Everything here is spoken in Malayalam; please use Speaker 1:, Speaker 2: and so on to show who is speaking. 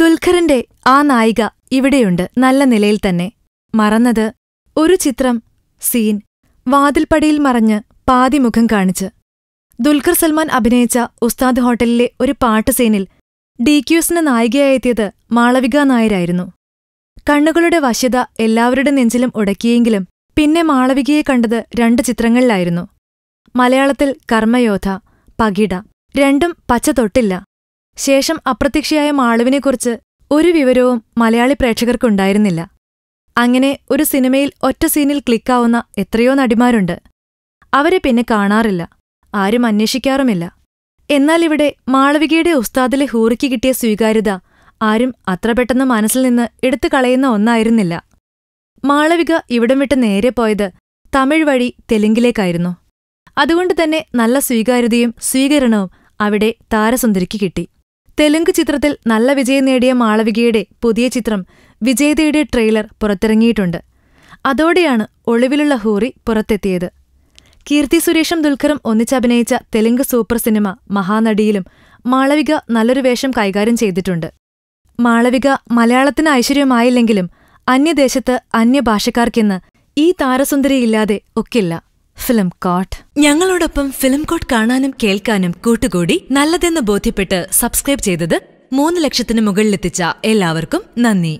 Speaker 1: ദുൽഖറിന്റെ ആ നായിക ഇവിടെയുണ്ട് നല്ല നിലയിൽ തന്നെ മറന്നത് ഒരു ചിത്രം സീൻ വാതിൽപ്പടിയിൽ മറഞ്ഞ് പാതിമുഖം കാണിച്ച് ദുൽഖർ സൽമാൻ അഭിനയിച്ച ഉസ്താദ് ഹോട്ടലിലെ ഒരു പാട്ട് സീനിൽ ഡി ക്യൂസിന് നായികയായെത്തിയത് മാളവിക നായരായിരുന്നു കണ്ണുകളുടെ വശ്യത എല്ലാവരുടെ നെഞ്ചിലും ഉടക്കിയെങ്കിലും പിന്നെ മാളവികയെ കണ്ടത് രണ്ട് ചിത്രങ്ങളിലായിരുന്നു മലയാളത്തിൽ കർമ്മയോധ പകിട രണ്ടും പച്ച തൊട്ടില്ല ശേഷം അപ്രത്യക്ഷയായ മാളുവിനെക്കുറിച്ച് ഒരു വിവരവും മലയാളി പ്രേക്ഷകർക്കുണ്ടായിരുന്നില്ല അങ്ങനെ ഒരു സിനിമയിൽ ഒറ്റ സീനിൽ ക്ലിക്കാവുന്ന എത്രയോ നടിമാരുണ്ട് അവരെ പിന്നെ കാണാറില്ല ആരും അന്വേഷിക്കാറുമില്ല എന്നാൽ ഇവിടെ മാളവികയുടെ ഉസ്താദിലെ ഹൂറിക്ക് കിട്ടിയ സ്വീകാര്യത ആരും അത്ര പെട്ടെന്ന് മനസ്സിൽ നിന്ന് എടുത്തു കളയുന്ന ഒന്നായിരുന്നില്ല മാളവിക ഇവിടം വിട്ട് നേരെ പോയത് തമിഴ് വഴി തെലുങ്കിലേക്കായിരുന്നു അതുകൊണ്ട് തന്നെ നല്ല സ്വീകാര്യതയും സ്വീകരണവും അവിടെ താരസുന്ദരിക്ക് കിട്ടി തെലുങ്ക് ചിത്രത്തിൽ നല്ല വിജയം നേടിയ മാളവികയുടെ പുതിയ ചിത്രം വിജയതയുടെ ട്രെയിലർ പുറത്തിറങ്ങിയിട്ടുണ്ട് അതോടെയാണ് ഒളിവിലുള്ള ഹൂറി പുറത്തെത്തിയത് കീർത്തി സുരേഷും ദുൽഖറും ഒന്നിച്ചഭിനയിച്ച തെലുങ്ക് സൂപ്പർ സിനിമ മഹാനടിയിലും മാളവിക നല്ലൊരു വേഷം കൈകാര്യം ചെയ്തിട്ടുണ്ട് മാളവിക മലയാളത്തിന് ഐശ്വര്യമായില്ലെങ്കിലും അന്യദേശത്ത് അന്യഭാഷക്കാർക്കിന്ന് ഈ താരസുന്ദരിയില്ലാതെ ഒക്കില്ല ഫിലിം കോട്ട് ഞങ്ങളോടൊപ്പം ഫിലിം കോട്ട് കാണാനും കേൾക്കാനും കൂട്ടുകൂടി നല്ലതെന്ന് ബോധ്യപ്പെട്ട് സബ്സ്ക്രൈബ് ചെയ്തത് മൂന്ന് ലക്ഷത്തിന് മുകളിലെത്തിച്ച എല്ലാവർക്കും നന്ദി